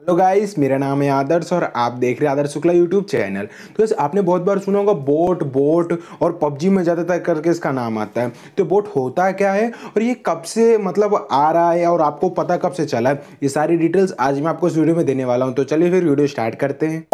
hello guys मेरा नाम है आदर्श और आप देख रहे हैं आदर्श शुक्ला यूट्यूब चैनल तो आपने बहुत बार सुना होगा बोट बोट और पबजी में ज़्यादातर करके इसका नाम आता है तो बोट होता क्या है और ये कब से मतलब आ रहा है और आपको पता कब से चला है ये सारी डिटेल्स आज मैं आपको इस वीडियो में देने वाला हूँ तो चलिए फिर वीडियो स्टार्ट करते हैं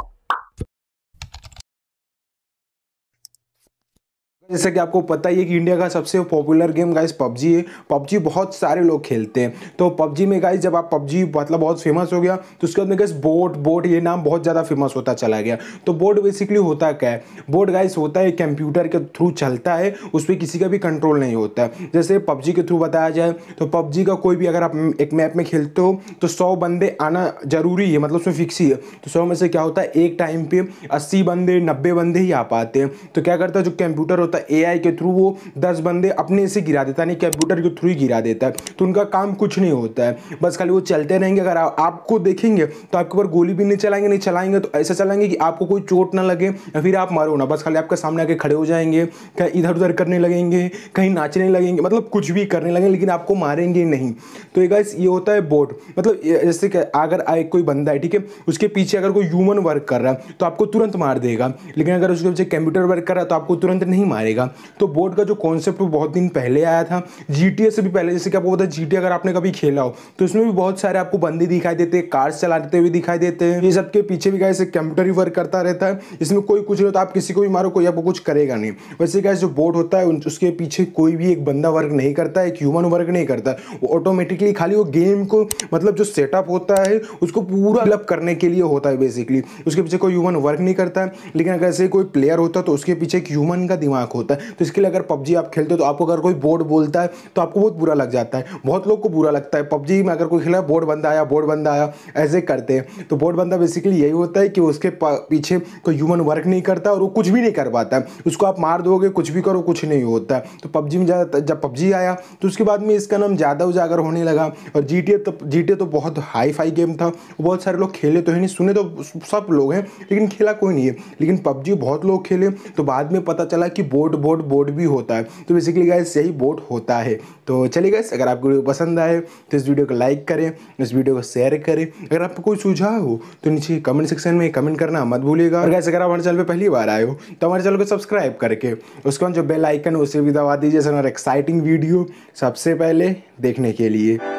जैसे कि आपको पता ही है कि इंडिया का सबसे पॉपुलर गेम गाइज पबजी है पबजी बहुत सारे लोग खेलते हैं तो पबजी में गाइज जब आप पबजी मतलब बहुत फेमस हो गया तो उसके बाद में गाइज बोट बोट ये नाम बहुत ज़्यादा फेमस होता चला गया तो बोट बेसिकली होता क्या है बोट गाइज होता है कंप्यूटर के थ्रू चलता है उस पर किसी का भी कंट्रोल नहीं होता है जैसे पबजी के थ्रू बताया जाए तो पबजी का कोई भी अगर आप एक मैप में खेलते हो तो सौ बंदे आना ज़रूरी है मतलब उसमें फिक्स ही है तो सौ में से क्या होता है एक टाइम पर अस्सी बंदे नब्बे बंदे ही आ पाते हैं तो क्या करता है जो कंप्यूटर होता है एआई के थ्रू वो दस बंदे अपने से गिरा देता है कंप्यूटर के थ्रू ही गिरा देता है तो उनका काम कुछ नहीं होता है बस खाली वो चलते रहेंगे अगर आ, आपको देखेंगे तो आपके ऊपर गोली भी नहीं चलाएंगे नहीं चलाएंगे तो ऐसा चलाएंगे कि आपको कोई चोट ना लगे या फिर आप मारो ना बस खाली आपके सामने आके खड़े हो जाएंगे कहीं इधर उधर करने लगेंगे कहीं नाचने लगेंगे मतलब कुछ भी करने लगेंगे लेकिन आपको मारेंगे नहीं तो एक ये होता है बोट मतलब जैसे अगर कोई बंदा है ठीक है उसके पीछे अगर कोई ह्यूमन वर्क कर रहा है तो आपको तुरंत मार देगा लेकिन अगर उसके पीछे कंप्यूटर वर्क कर रहा है तो आपको तुरंत नहीं मारेगा करेगा तो बोर्ड का जो कॉन्सेप्ट बहुत दिन पहले आया था जी से भी पहले जैसे कि आपको पता है जी अगर आपने कभी खेला हो तो इसमें भी बहुत सारे आपको बंदे दिखाई देते हैं कार्स चलाते हुए दिखाई देते हैं ये सबके पीछे भी कैसे कंप्यूटर ही वर्क करता रहता है इसमें कोई कुछ नहीं होता आप किसी को भी मारो कोई आपको कुछ करेगा नहीं वैसे क्या जो बोर्ड होता है उसके पीछे कोई भी एक बंदा वर्क नहीं करता एक ह्यूमन वर्क नहीं करता वो ऑटोमेटिकली खाली वो गेम को मतलब जो सेटअप होता है उसको पूरा फिलअप करने के लिए होता है बेसिकली उसके पीछे कोई ह्यूमन वर्क नहीं करता लेकिन अगर ऐसे कोई प्लेयर होता तो उसके पीछे एक ह्यूमन का दिमाग होता है तो इसके लिए अगर पबजी आप खेलते हो तो आपको अगर कोई बोर्ड बोलता है तो आपको बहुत बुरा लग जाता है बहुत लोग को बुरा लगता है पबजी में अगर कोई खेला बोर्ड बंदा आया बोर्ड बंदा आया ऐसे करते हैं तो बोर्ड बंदा बेसिकली यही होता है कि उसके पीछे कोई ह्यूमन वर्क नहीं करता और वो कुछ भी नहीं कर पाता है उसको आप मार दोगे कुछ भी करो कुछ नहीं होता है तो पबजी में ज़्यादा जब पबजी आया तो उसके बाद में इसका नाम ज़्यादा उजागर होने लगा और जी तो जी तो बहुत हाई फाई गेम था बहुत सारे लोग खेले तो है नहीं सुने तो सब लोग हैं लेकिन खेला कोई नहीं है लेकिन पबजी बहुत लोग खेले तो बाद में पता चला कि बोर्ड बोट बोट बोट भी होता है तो बेसिकली गाइस यही बोट होता है तो चलिए गाइस अगर आपको वीडियो पसंद आए तो इस वीडियो को लाइक करें इस वीडियो को शेयर करें अगर आपको कोई सुझाव हो तो नीचे कमेंट सेक्शन में कमेंट करना मत भूलिएगा और गैस अगर आप हमारे चैनल पर पहली बार आए हो तो हमारे चैनल को सब्सक्राइब करके उसके बाद जो बेल आइकन उसे भी दबा दीजिए सर एक्साइटिंग वीडियो सबसे पहले देखने के लिए